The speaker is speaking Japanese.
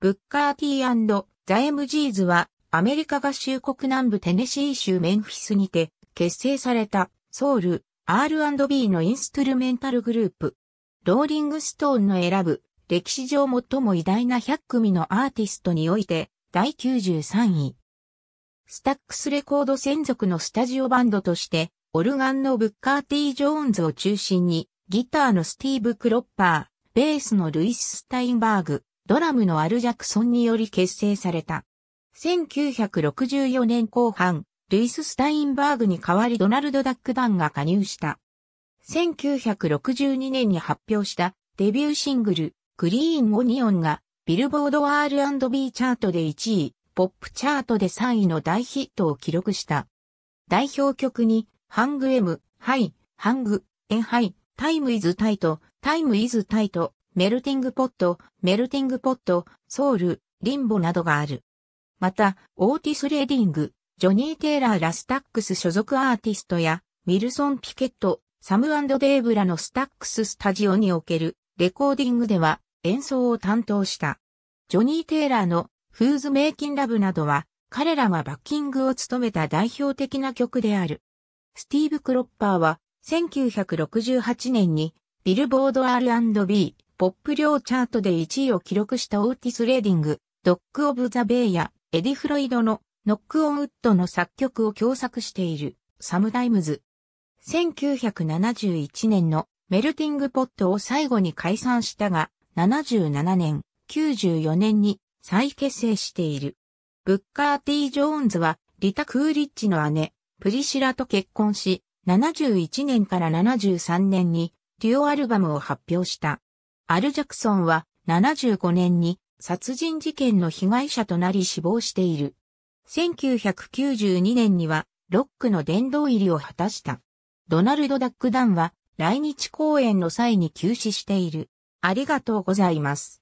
ブッカー T& ザ・エムジーズは、アメリカ合衆国南部テネシー州メンフィスにて、結成された、ソウル、R&B のインストゥルメンタルグループ。ローリングストーンの選ぶ、歴史上最も偉大な100組のアーティストにおいて、第93位。スタックスレコード専属のスタジオバンドとして、オルガンのブッカー・ティ・ジョーンズを中心に、ギターのスティーブ・クロッパー、ベースのルイス・スタインバーグ、ドラムのアル・ジャクソンにより結成された。1964年後半、ルイス・スタインバーグに代わりドナルド・ダックンが加入した。1962年に発表したデビューシングル、グリーン・オニオンが、ビルボード R&B チャートで1位、ポップチャートで3位の大ヒットを記録した。代表曲に、ハング・エム、ハイ、ハング、エンハイ、タイム・イズ・タイト、タイム・イズ・タイト、メルティングポット、メルティングポット、ソウル、リンボなどがある。また、オーティス・レーディング、ジョニー・テイラーラスタックス所属アーティストや、ウィルソン・ピケット、サムデイブラのスタックススタジオにおけるレコーディングでは演奏を担当した。ジョニー・テイラーのフーズ・メイキン・ラブなどは彼らがバッキングを務めた代表的な曲である。スティーブ・クロッパーは1968年にビルボード R&B ポップ両チャートで1位を記録したオーティス・レーディング、ドック・オブ・ザ・ベイやエディ・フロイドのノック・オン・ウッドの作曲を共作しているサムダイムズ。1971年のメルティングポットを最後に解散したが、77年、94年に再結成している。ブッカー・ティ・ジョーンズは、リタ・クーリッチの姉、プリシラと結婚し、71年から73年に、デュオアルバムを発表した。アル・ジャクソンは75年に殺人事件の被害者となり死亡している。1992年にはロックの殿堂入りを果たした。ドナルド・ダック・ダンは来日公演の際に休止している。ありがとうございます。